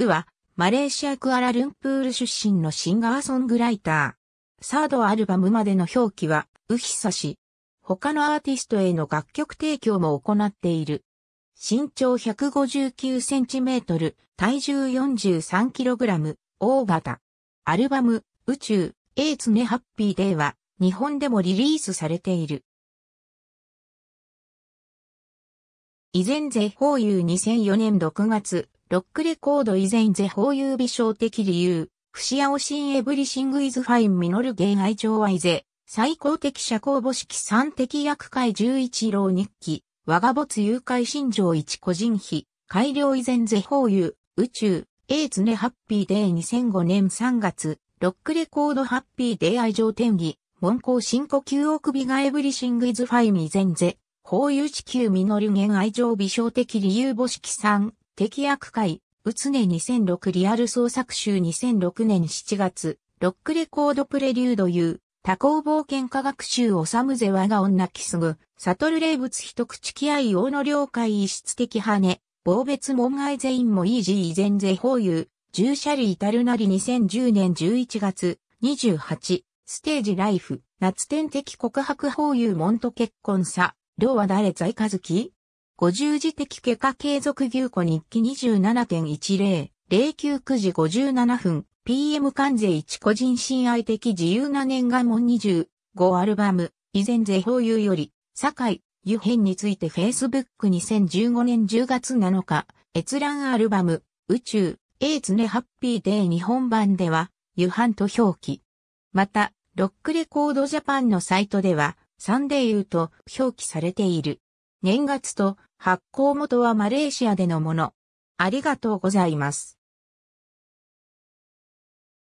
ウは、マレーシアクアラルンプール出身のシンガーソングライター。サードアルバムまでの表記は、ウヒサシ。他のアーティストへの楽曲提供も行っている。身長1 5 9トル、体重4 3ラム、大型。アルバム、宇宙、エイツネハッピーデーは、日本でもリリースされている。以前税法有2004年6月、ロックレコード以前是法有美少的理由、不死青ンエブリシングイズファインミノルゲン愛情愛ぜ、最高的社交母式三的役会十一郎日記、我が没誘拐心情一個人比、改良以前是法有、宇宙、エイツネハッピーデー2005年3月、ロックレコードハッピーデー愛情天義、文行。深呼吸を首がエブリシングイズファイミゼンゼ、法有地球ミノルゲン愛情美少的理由母式3、敵役会、うつね2006リアル創作集2006年7月、ロックレコードプレリュード U、多幸冒険科学集おさむぜわが女キスグ、悟る霊物一口気合王の領海異質的羽根、防別門外全員もイージー全税法有、従者類至るなり2010年11月28、ステージライフ、夏天的告白法有門と結婚さ、両は誰在和樹五十字的結果継続牛庫日記27.10、09 9時57分、PM 関税1個人親愛的自由な年賀門25アルバム、以前税報有より、堺、湯編について Facebook2015 年10月7日、閲覧アルバム、宇宙、エイツネハッピーデー日本版では、湯飯と表記。また、ロックレコードジャパンのサイトでは、サンデーユと表記されている。年月と発行元はマレーシアでのもの。ありがとうございます。